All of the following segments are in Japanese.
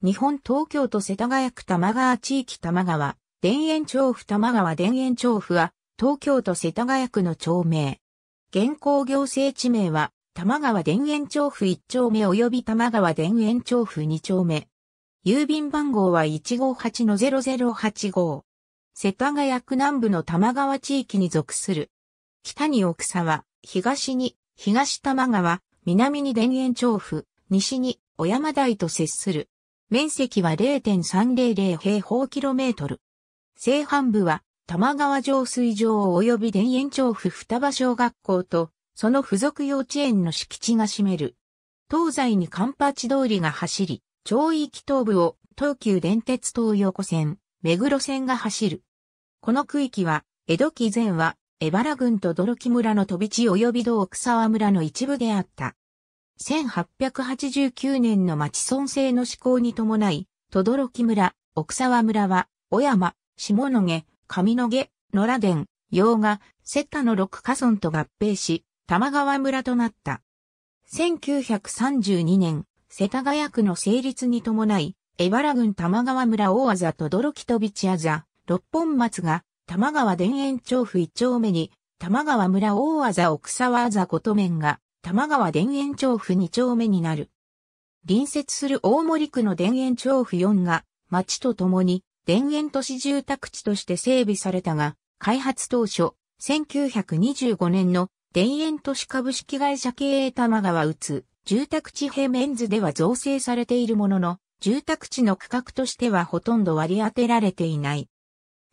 日本東京都世田谷区玉川地域玉川、田園調布玉川田園調布は、東京都世田谷区の町名。現行行政地名は、玉川田園調布1丁目及び玉川田園調布2丁目。郵便番号は158-0085。世田谷区南部の玉川地域に属する。北に奥沢、東に東玉川、南に田園調布、西に小山台と接する。面積は0.300平方キロメートル。西半部は玉川上水場及び田園調布双葉小学校と、その付属幼稚園の敷地が占める。東西にカ八通りが走り、町域東部を東急電鉄東横線、目黒線が走る。この区域は、江戸期前は、江原郡と泥木村の飛び地及び道草和村の一部であった。1889年の町村制の施行に伴い、とどろき村、奥沢村は、小山、下野毛、上野毛、野良殿、洋賀、瀬田の六家村と合併し、玉川村となった。1932年、世田谷区の成立に伴い、江原郡玉川村大字とどろきとびちあざ、六本松が、玉川田園調布一丁目に、玉川村大字奥沢あざこと面が、玉川田園調布2丁目になる。隣接する大森区の田園調布4が、町とともに田園都市住宅地として整備されたが、開発当初、1925年の田園都市株式会社経営玉川宇つ。住宅地平面図では造成されているものの、住宅地の区画としてはほとんど割り当てられていない。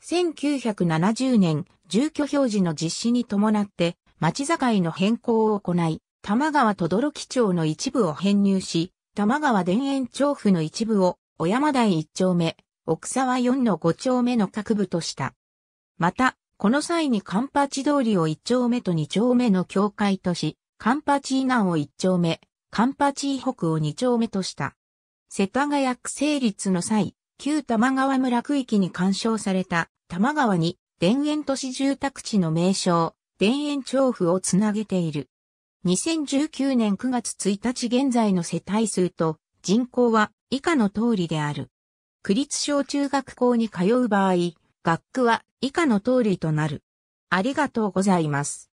1970年、住居表示の実施に伴って、町境の変更を行い、玉川どろき町の一部を編入し、玉川田園調布の一部を、小山台一丁目、奥沢四の五丁目の各部とした。また、この際にカンパチ通りを一丁目と二丁目の境界とし、カンパチ南を一丁目、カンパチ北を二丁目とした。世田谷区成立の際、旧玉川村区域に干渉された玉川に田園都市住宅地の名称、田園調布をつなげている。2019年9月1日現在の世帯数と人口は以下の通りである。区立小中学校に通う場合、学区は以下の通りとなる。ありがとうございます。